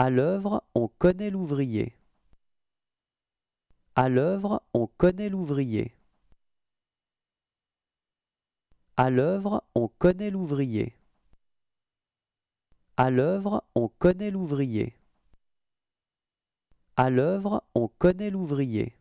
À l'œuvre, on connaît l'ouvrier. À l'œuvre, on connaît l'ouvrier. À l'œuvre, on connaît l'ouvrier. À l'œuvre, on connaît l'ouvrier. À l'œuvre, on connaît l'ouvrier.